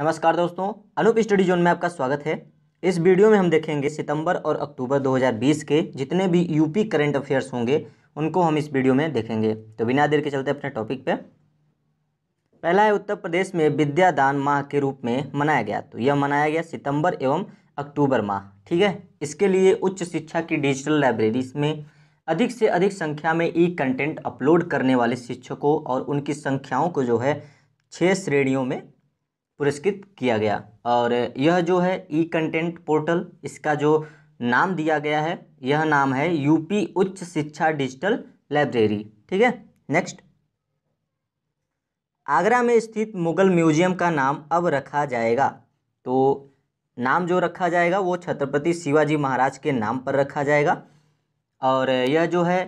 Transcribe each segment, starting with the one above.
नमस्कार दोस्तों Anoop study zone में आपका स्वागत है इस वीडियो में हम देखेंगे सितंबर और अक्टूबर 2020 के जितने भी यूपी करंट अफेयर्स होंगे उनको हम इस वीडियो में देखेंगे तो बिना देर के चलते अपने टॉपिक पे पहला है उत्तर प्रदेश में विद्यादान माह के रूप में मनाया गया तो यह मनाया गया सितम्बर एवं अक्टूबर माह ठीक है इसके लिए उच्च शिक्षा की डिजिटल लाइब्रेरीज में अधिक से अधिक संख्या में ई कंटेंट अपलोड करने वाले शिक्षकों और उनकी संख्याओं को जो है छः श्रेणियों में पुरस्कृत किया गया और यह जो है ई कंटेंट पोर्टल इसका जो नाम दिया गया है यह नाम है यूपी उच्च शिक्षा डिजिटल लाइब्रेरी ठीक है नेक्स्ट आगरा में स्थित मुगल म्यूजियम का नाम अब रखा जाएगा तो नाम जो रखा जाएगा वो छत्रपति शिवाजी महाराज के नाम पर रखा जाएगा और यह जो है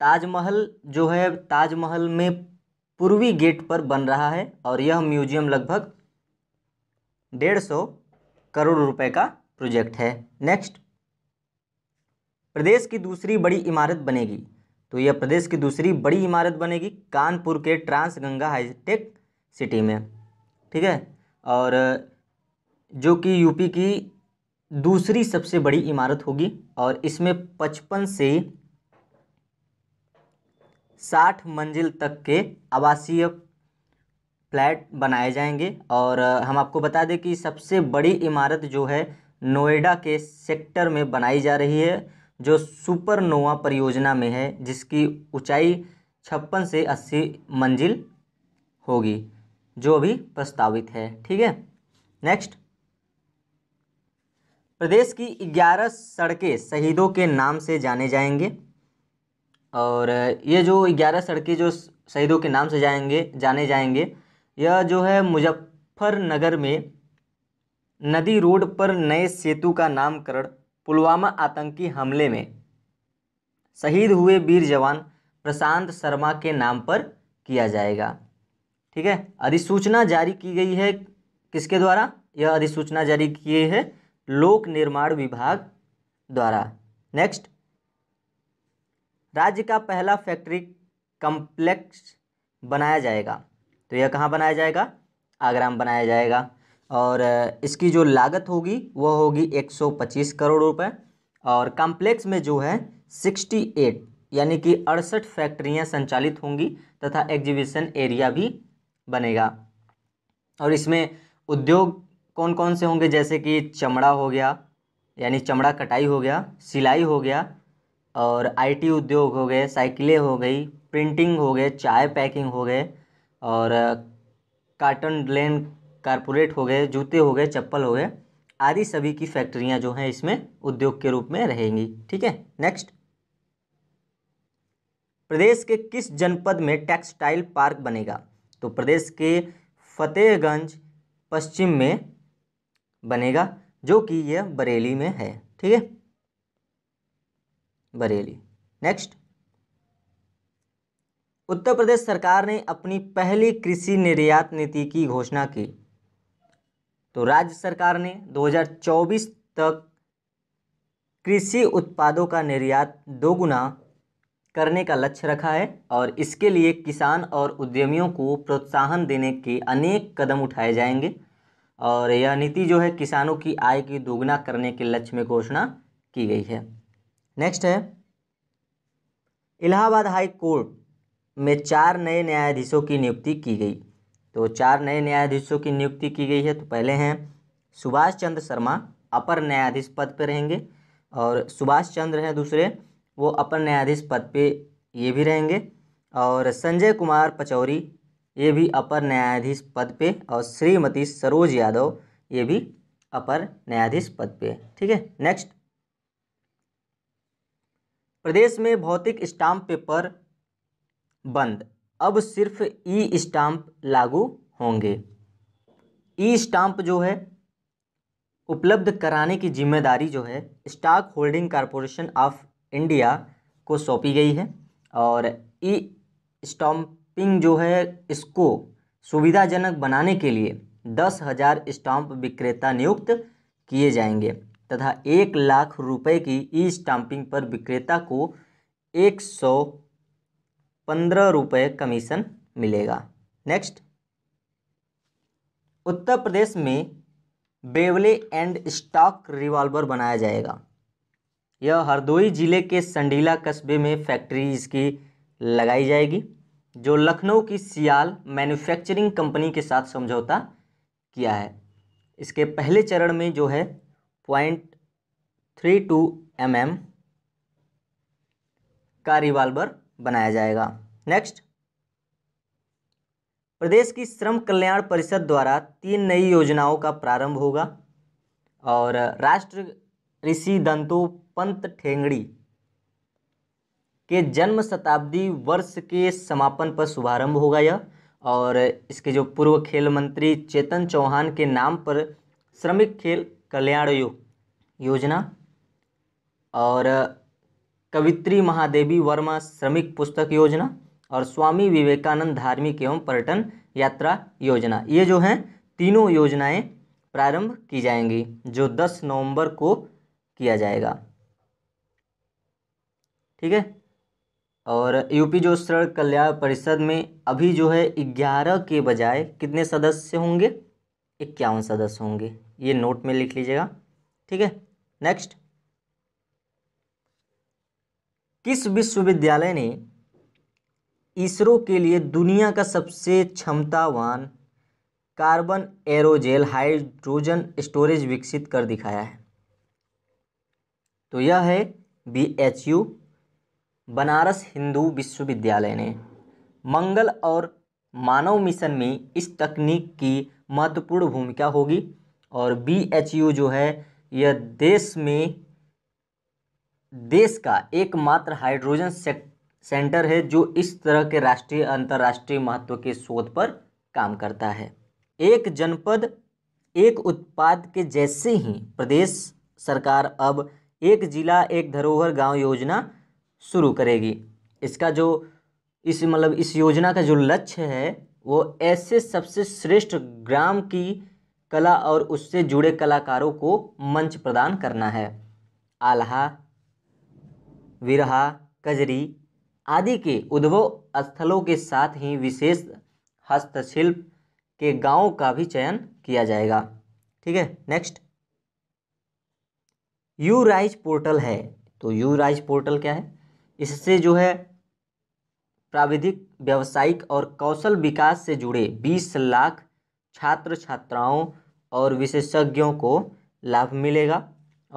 ताजमहल जो है ताजमहल में पूर्वी गेट पर बन रहा है और यह म्यूजियम लगभग डेढ़ सौ करोड़ रुपए का प्रोजेक्ट है नेक्स्ट प्रदेश की दूसरी बड़ी इमारत बनेगी तो यह प्रदेश की दूसरी बड़ी इमारत बनेगी कानपुर के ट्रांस गंगा हाईटेक सिटी में ठीक है और जो कि यूपी की दूसरी सबसे बड़ी इमारत होगी और इसमें पचपन से साठ मंजिल तक के आवासीय फ्लैट बनाए जाएंगे और हम आपको बता दें कि सबसे बड़ी इमारत जो है नोएडा के सेक्टर में बनाई जा रही है जो सुपरनोवा परियोजना में है जिसकी ऊंचाई छप्पन से अस्सी मंजिल होगी जो अभी प्रस्तावित है ठीक है नेक्स्ट प्रदेश की ग्यारह सड़कें शहीदों के नाम से जाने जाएंगे और ये जो ग्यारह सड़कें जो शहीदों के नाम से जाएंगे जाने जाएंगे यह जो है मुजफ्फरनगर में नदी रोड पर नए सेतु का नामकरण पुलवामा आतंकी हमले में शहीद हुए वीर जवान प्रशांत शर्मा के नाम पर किया जाएगा ठीक है अधिसूचना जारी की गई है किसके द्वारा यह अधिसूचना जारी की गई है लोक निर्माण विभाग द्वारा नेक्स्ट राज्य का पहला फैक्ट्री कॉम्प्लेक्स बनाया जाएगा तो यह कहाँ बनाया जाएगा आगरा में बनाया जाएगा और इसकी जो लागत होगी वह होगी 125 करोड़ रुपए और कॉम्प्लेक्स में जो है 68 यानी कि अड़सठ फैक्ट्रियाँ संचालित होंगी तथा एग्जीबिशन एरिया भी बनेगा और इसमें उद्योग कौन कौन से होंगे जैसे कि चमड़ा हो गया यानी चमड़ा कटाई हो गया सिलाई हो गया और आईटी उद्योग हो गए साइकिलें हो गई प्रिंटिंग हो गए चाय पैकिंग हो गए और कार्टन लेन कारपोरेट हो गए जूते हो गए चप्पल हो गए आदि सभी की फैक्ट्रियाँ जो हैं इसमें उद्योग के रूप में रहेंगी ठीक है नेक्स्ट प्रदेश के किस जनपद में टेक्सटाइल पार्क बनेगा तो प्रदेश के फतेहगंज पश्चिम में बनेगा जो कि यह बरेली में है ठीक है बरेली नेक्स्ट उत्तर प्रदेश सरकार ने अपनी पहली कृषि निर्यात नीति की घोषणा की तो राज्य सरकार ने 2024 तक कृषि उत्पादों का निर्यात दोगुना करने का लक्ष्य रखा है और इसके लिए किसान और उद्यमियों को प्रोत्साहन देने के अनेक कदम उठाए जाएंगे और यह नीति जो है किसानों की आय की दोगुना करने के लक्ष्य में घोषणा की गई है नेक्स्ट है इलाहाबाद हाई कोर्ट में चार नए न्यायाधीशों की नियुक्ति की गई तो चार नए न्यायाधीशों की नियुक्ति की गई है तो पहले हैं सुभाष चंद्र शर्मा अपर न्यायाधीश पद पर रहेंगे और सुभाष चंद्र हैं दूसरे वो अपर न्यायाधीश पद पे ये भी रहेंगे और संजय कुमार पचौरी ये भी अपर न्यायाधीश पद पे और श्रीमती सरोज यादव ये भी अपर न्यायाधीश पद पे ठीक है नेक्स्ट प्रदेश में भौतिक स्टाम्प पेपर बंद अब सिर्फ ई स्टाम्प लागू होंगे ई स्टाम्प जो है उपलब्ध कराने की जिम्मेदारी जो है stock holding corporation of India को सौंपी गई है और ई स्टाम्पिंग जो है इसको सुविधाजनक बनाने के लिए दस हज़ार स्टाम्प विक्रेता नियुक्त किए जाएंगे तथा एक लाख रुपए की ई स्टाम्पिंग पर विक्रेता को एक सौ पंद्रह रुपये कमीशन मिलेगा नेक्स्ट उत्तर प्रदेश में बेवले एंड स्टॉक रिवॉल्वर बनाया जाएगा यह हरदोई जिले के संडीला कस्बे में फैक्ट्री इसकी लगाई जाएगी जो लखनऊ की सियाल मैन्युफैक्चरिंग कंपनी के साथ समझौता किया है इसके पहले चरण में जो है पॉइंट थ्री टू एम का रिवाल्वर बनाया जाएगा नेक्स्ट प्रदेश की श्रम कल्याण परिषद द्वारा तीन नई योजनाओं का प्रारंभ होगा और राष्ट्र ऋषि दंतो पंत ठेंगड़ी के जन्म शताब्दी वर्ष के समापन पर शुभारंभ होगा यह और इसके जो पूर्व खेल मंत्री चेतन चौहान के नाम पर श्रमिक खेल कल्याण यो, योजना और कवित्री महादेवी वर्मा श्रमिक पुस्तक योजना और स्वामी विवेकानंद धार्मिक एवं पर्यटन यात्रा योजना ये जो हैं तीनों योजनाएं प्रारंभ की जाएंगी जो 10 नवंबर को किया जाएगा ठीक है और यूपी जो सड़क कल्याण परिषद में अभी जो है ग्यारह के बजाय कितने सदस्य होंगे इक्यावन सदस्य होंगे ये नोट में लिख लीजिएगा ठीक है नेक्स्ट किस विश्वविद्यालय ने इसरो के लिए दुनिया का सबसे क्षमतावान कार्बन एरोजेल हाइड्रोजन स्टोरेज विकसित कर दिखाया है तो यह है B H U Banaras Hindu विश्वविद्यालय ने मंगल और मानव मिशन में इस तकनीक की महत्वपूर्ण भूमिका होगी और बी एच यू जो है यह देश में देश का एकमात्र हाइड्रोजन सेंटर है जो इस तरह के राष्ट्रीय अंतर्राष्ट्रीय महत्व के शोध पर काम करता है एक जनपद एक उत्पाद के जैसे ही प्रदेश सरकार अब एक जिला एक धरोहर गांव योजना शुरू करेगी इसका जो इस मतलब इस योजना का जो लक्ष्य है वो ऐसे सबसे श्रेष्ठ ग्राम की कला और उससे जुड़े कलाकारों को मंच प्रदान करना है आल्हा विरहा कजरी आदि के उद्भव स्थलों के साथ ही विशेष हस्तशिल्प के गांवों का भी चयन किया जाएगा ठीक है नेक्स्ट यू राइज पोर्टल है तो यू राइज पोर्टल क्या है इससे जो है प्राविधिक व्यावसायिक और कौशल विकास से जुड़े 20 लाख छात्र छात्राओं और विशेषज्ञों को लाभ मिलेगा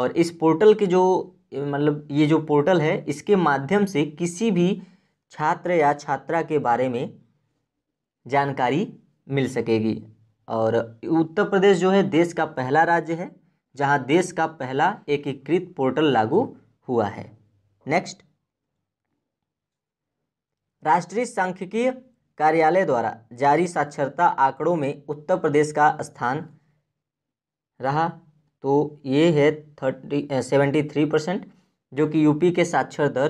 और इस पोर्टल के जो मतलब ये जो पोर्टल है इसके माध्यम से किसी भी छात्र या छात्रा के बारे में जानकारी मिल सकेगी और उत्तर प्रदेश जो है देश का पहला राज्य है जहां देश का पहला एकीकृत पोर्टल लागू हुआ है नेक्स्ट राष्ट्रीय सांख्यिकीय कार्यालय द्वारा जारी साक्षरता आंकड़ों में उत्तर प्रदेश का स्थान रहा तो ये है थर्टी सेवेंटी थ्री परसेंट जो कि यूपी के साक्षर दर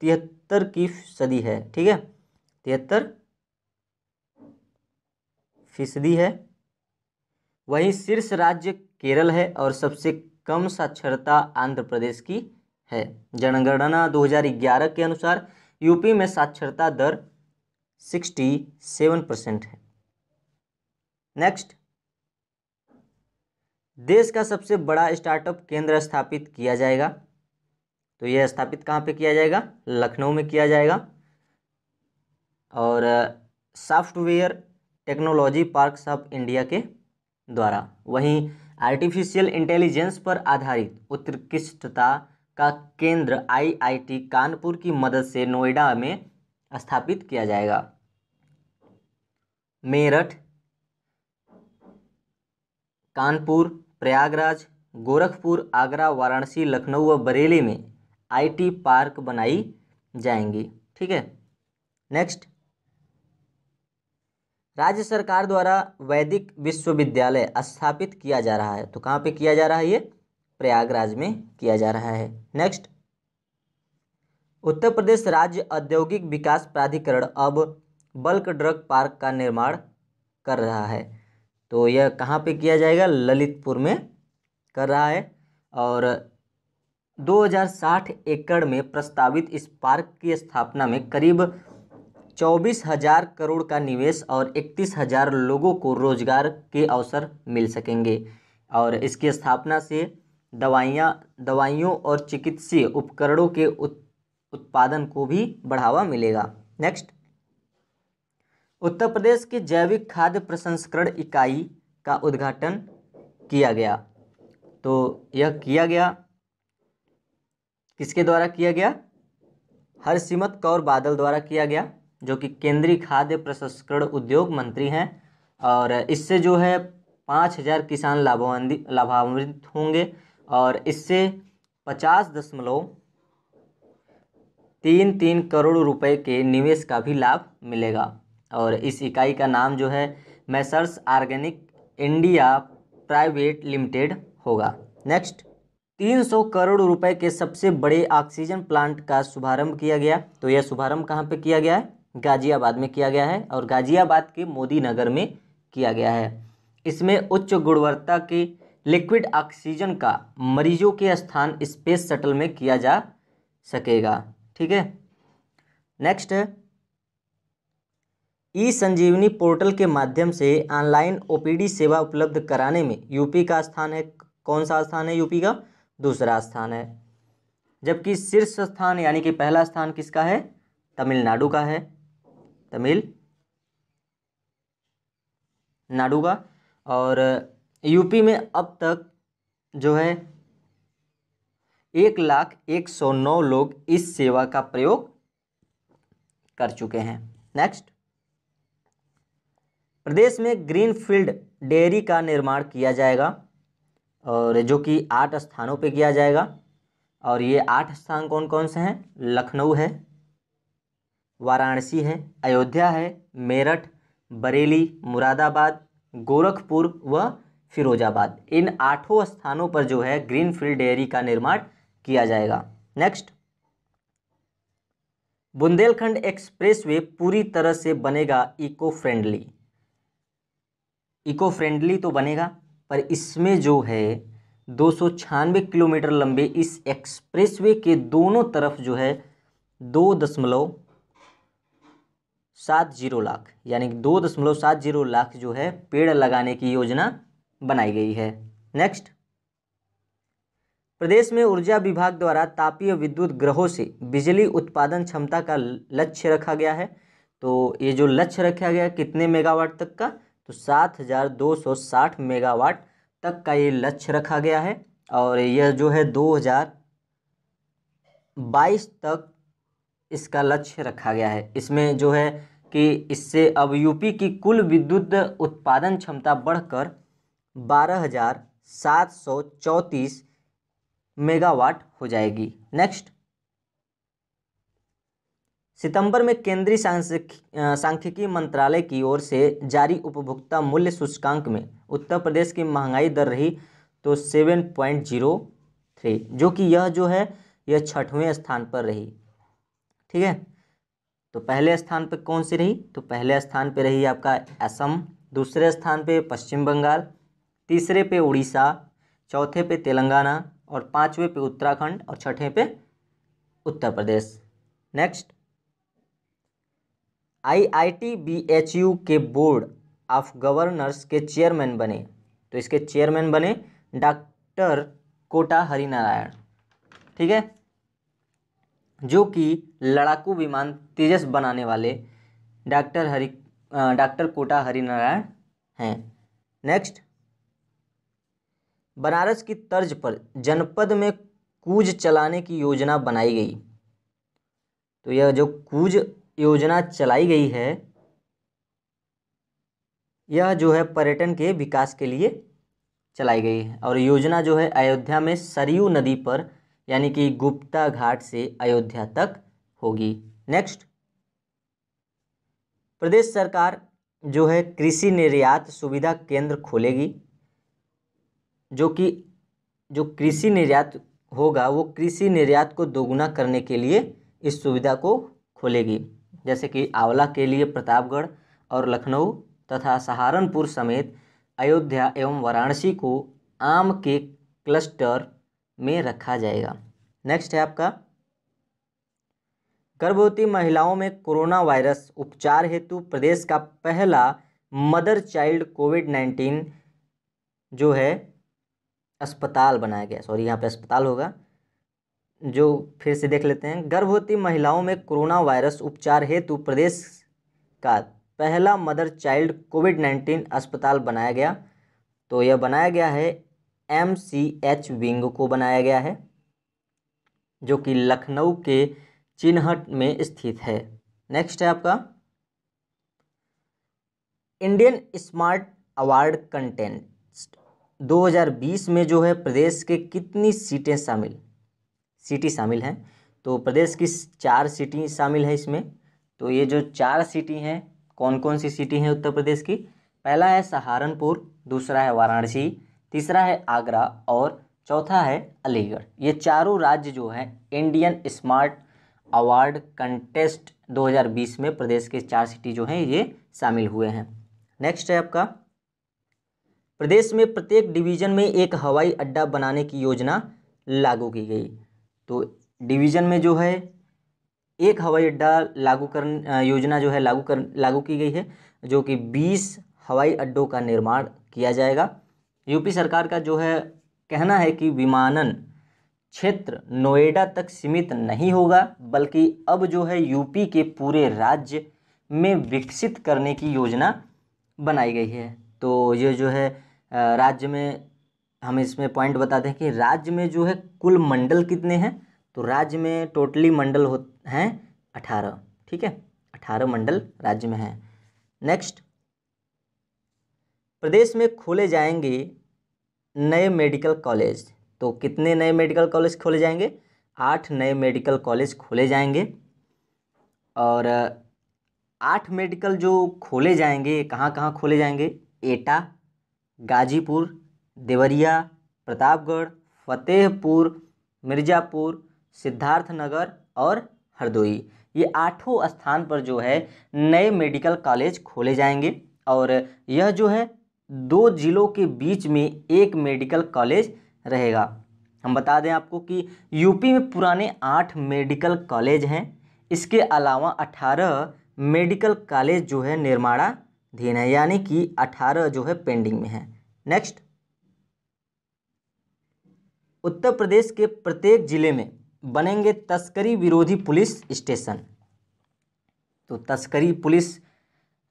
तिहत्तर की सदी है ठीक है तिहत्तर फीसदी है वहीं शीर्ष राज्य केरल है और सबसे कम साक्षरता आंध्र प्रदेश की है जनगणना 2011 के अनुसार यूपी में साक्षरता दर 67 परसेंट है नेक्स्ट देश का सबसे बड़ा स्टार्टअप केंद्र स्थापित किया जाएगा तो यह स्थापित कहाँ पे किया जाएगा लखनऊ में किया जाएगा और software technology park of India के द्वारा वहीं आर्टिफिशियल इंटेलिजेंस पर आधारित उत्कृष्टता का केंद्र आईआईटी कानपुर की मदद से नोएडा में स्थापित किया जाएगा मेरठ कानपुर प्रयागराज गोरखपुर आगरा वाराणसी लखनऊ व बरेली में आईटी पार्क बनाई जाएंगी ठीक है नेक्स्ट राज्य सरकार द्वारा वैदिक विश्वविद्यालय स्थापित किया जा रहा है तो कहाँ पे किया जा रहा है ये प्रयागराज में किया जा रहा है नेक्स्ट उत्तर प्रदेश राज्य औद्योगिक विकास प्राधिकरण अब बल्क ड्रग पार्क का निर्माण कर रहा है तो यह कहाँ पे किया जाएगा ललितपुर में कर रहा है और 2060 एकड़ में प्रस्तावित इस पार्क की स्थापना में करीब चौबीस हजार करोड़ का निवेश और इकतीस हजार लोगों को रोजगार के अवसर मिल सकेंगे और इसकी स्थापना से दवाइयाँ दवाइयों और चिकित्सीय उपकरणों के उत, उत्पादन को भी बढ़ावा मिलेगा नेक्स्ट उत्तर प्रदेश की जैविक खाद्य प्रसंस्करण इकाई का उद्घाटन किया गया तो यह किया गया किसके द्वारा किया गया हरसिमत कौर बादल द्वारा किया गया जो कि केंद्रीय खाद्य प्रसंस्करण उद्योग मंत्री हैं और इससे जो है पाँच हज़ार किसान लाभान्वित लाभान्वित होंगे और इससे पचास दशमलव तीन तीन करोड़ रुपए के निवेश का भी लाभ मिलेगा और इस इकाई का नाम जो है messrs organic India private limited होगा नेक्स्ट 300 करोड़ रुपए के सबसे बड़े ऑक्सीजन प्लांट का शुभारंभ किया गया तो यह शुभारंभ कहाँ पे किया गया है गाजियाबाद में किया गया है और गाजियाबाद के मोदी नगर में किया गया है इसमें उच्च गुणवत्ता के लिक्विड ऑक्सीजन का मरीजों के स्थान स्पेस शटल में किया जा सकेगा ठीक है नेक्स्ट ई संजीवनी पोर्टल के माध्यम से ऑनलाइन ओपीडी सेवा उपलब्ध कराने में यूपी का स्थान है कौन सा स्थान है यूपी का दूसरा स्थान है जबकि शीर्ष स्थान यानी कि पहला स्थान किसका है तमिलनाडु का है तमिल नाडु का और यूपी में अब तक जो है एक लाख एक सौ नौ लोग इस सेवा का प्रयोग कर चुके हैं नेक्स्ट प्रदेश में ग्रीन फील्ड डेयरी का निर्माण किया जाएगा और जो कि आठ स्थानों पे किया जाएगा और ये आठ स्थान कौन कौन से हैं लखनऊ है वाराणसी है अयोध्या है मेरठ बरेली मुरादाबाद गोरखपुर व फिरोजाबाद इन आठों स्थानों पर जो है ग्रीन फील्ड डेयरी का निर्माण किया जाएगा नेक्स्ट बुंदेलखंड एक्सप्रेसवे पूरी तरह से बनेगा इको फ्रेंडली इको फ्रेंडली तो बनेगा पर इसमें जो है दो किलोमीटर लंबे इस एक्सप्रेसवे के दोनों तरफ जो है दो दशमलव सात जीरो लाख यानी दो दशमलव सात जीरो लाख जो है पेड़ लगाने की योजना बनाई गई है नेक्स्ट प्रदेश में ऊर्जा विभाग द्वारा तापीय विद्युत ग्रहों से बिजली उत्पादन क्षमता का लक्ष्य रखा गया है तो ये जो लक्ष्य रखा गया कितने मेगावाट तक का तो सात हज़ार दो सौ साठ मेगावाट तक का ये लक्ष्य रखा गया है और यह जो है दो हज़ार बाईस तक इसका लक्ष्य रखा गया है इसमें जो है कि इससे अब यूपी की कुल विद्युत उत्पादन क्षमता बढ़कर बारह हज़ार सात सौ चौंतीस मेगावाट हो जाएगी नेक्स्ट सितंबर में केंद्रीय सांख्यिकी मंत्रालय की ओर से जारी उपभोक्ता मूल्य सूचकांक में उत्तर प्रदेश की महंगाई दर रही तो सेवन पॉइंट जीरो थ्री जो कि यह जो है यह छठवें स्थान पर रही ठीक है तो पहले स्थान पर कौन सी रही तो पहले स्थान पर रही आपका असम दूसरे स्थान पर पश्चिम बंगाल तीसरे पे उड़ीसा चौथे पे तेलंगाना और पाँचवें पे उत्तराखंड और छठे पे Uttar Pradesh next I I T B H U के बोर्ड ऑफ गवर्नर्स के चेयरमैन बने तो इसके चेयरमैन बने डॉक्टर कोटा हरिनारायण ठीक है जो कि लड़ाकू विमान तेजस बनाने वाले डॉक्टर हरि डॉक्टर कोटा हरिनारायण हैं नेक्स्ट बनारस की तर्ज पर जनपद में कूज चलाने की योजना बनाई गई तो यह जो कूज योजना चलाई गई है यह जो है पर्यटन के विकास के लिए चलाई गई है और योजना जो है अयोध्या में सरयू नदी पर यानी कि गुप्ता घाट से अयोध्या तक होगी नेक्स्ट प्रदेश सरकार जो है कृषि निर्यात सुविधा केंद्र खोलेगी जो कि जो कृषि निर्यात होगा वो कृषि निर्यात को दोगुना करने के लिए इस सुविधा को खोलेगी जैसे कि आंवला के लिए प्रतापगढ़ और लखनऊ तथा सहारनपुर समेत अयोध्या एवं वाराणसी को आम के क्लस्टर में रखा जाएगा नेक्स्ट है आपका गर्भवती महिलाओं में कोरोना वायरस उपचार हेतु प्रदेश का पहला मदर चाइल्ड कोविड नाइन्टीन जो है अस्पताल बनाया गया सॉरी यहाँ पे अस्पताल होगा जो फिर से देख लेते हैं गर्भवती महिलाओं में कोरोना वायरस उपचार हेतु प्रदेश का पहला मदर चाइल्ड कोविड नाइन्टीन अस्पताल बनाया गया तो यह बनाया गया है एम सी एच विंग को बनाया गया है जो कि लखनऊ के चिन्हट में स्थित है नेक्स्ट है आपका इंडियन स्मार्ट अवार्ड कंटेंट 2020 में जो है प्रदेश के कितनी सीटें शामिल सिटी शामिल हैं तो प्रदेश की चार सिटी शामिल है इसमें तो ये जो चार सिटी हैं कौन कौन सी सिटी हैं उत्तर प्रदेश की पहला है सहारनपुर दूसरा है वाराणसी तीसरा है आगरा और चौथा है अलीगढ़ ये चारों राज्य जो हैं इंडियन स्मार्ट अवार्ड कंटेस्ट 2020 में प्रदेश के चार सिटी जो हैं ये शामिल हुए हैं नेक्स्ट है आपका प्रदेश में प्रत्येक डिवीजन में एक हवाई अड्डा बनाने की योजना लागू की गई तो डिवीज़न में जो है एक हवाई अड्डा लागू कर योजना जो है लागू कर लागू की गई है जो कि बीस हवाई अड्डों का निर्माण किया जाएगा यूपी सरकार का जो है कहना है कि विमानन क्षेत्र नोएडा तक सीमित नहीं होगा बल्कि अब जो है यूपी के पूरे राज्य में विकसित करने की योजना बनाई गई है तो ये जो है राज्य में हम इसमें पॉइंट बताते हैं कि राज्य में जो है कुल मंडल कितने हैं तो राज्य में टोटली मंडल हो हैं अठारह ठीक है अठारह मंडल राज्य में हैं नेक्स्ट प्रदेश में खोले जाएंगे नए मेडिकल कॉलेज तो कितने नए मेडिकल कॉलेज खोले जाएंगे आठ नए मेडिकल कॉलेज खोले जाएंगे और आठ मेडिकल जो खोले जाएंगे कहाँ कहाँ खोले जाएंगे एटा गाजीपुर देवरिया प्रतापगढ़ फतेहपुर मिर्ज़ापुर सिद्धार्थ नगर और हरदोई ये आठों स्थान पर जो है नए मेडिकल कॉलेज खोले जाएंगे और यह जो है दो ज़िलों के बीच में एक मेडिकल कॉलेज रहेगा हम बता दें आपको कि यूपी में पुराने आठ मेडिकल कॉलेज हैं इसके अलावा अठारह मेडिकल कॉलेज जो है निर्माणाधीन है यानी कि अठारह जो है पेंडिंग में है नेक्स्ट उत्तर प्रदेश के प्रत्येक जिले में बनेंगे तस्करी विरोधी पुलिस स्टेशन तो तस्करी पुलिस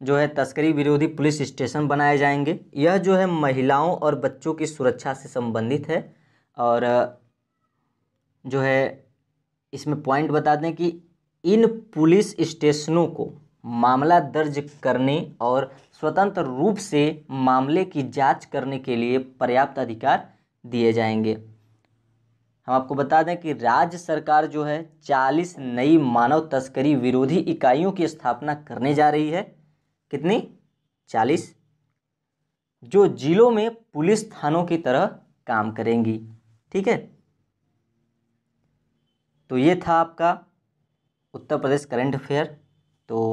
जो है तस्करी विरोधी पुलिस स्टेशन बनाए जाएंगे यह जो है महिलाओं और बच्चों की सुरक्षा से संबंधित है और जो है इसमें पॉइंट बता दें कि इन पुलिस स्टेशनों को मामला दर्ज करने और स्वतंत्र रूप से मामले की जांच करने के लिए पर्याप्त अधिकार दिए जाएंगे हम आपको बता दें कि राज्य सरकार जो है 40 नई मानव तस्करी विरोधी इकाइयों की स्थापना करने जा रही है कितनी 40 जो जिलों में पुलिस थानों की तरह काम करेंगी ठीक है तो ये था आपका उत्तर प्रदेश करंट अफेयर तो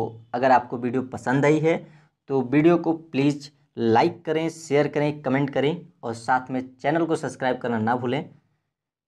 अगर आपको वीडियो पसंद आई है तो वीडियो को प्लीज़ लाइक करें शेयर करें कमेंट करें और साथ में चैनल को सब्सक्राइब करना ना भूलें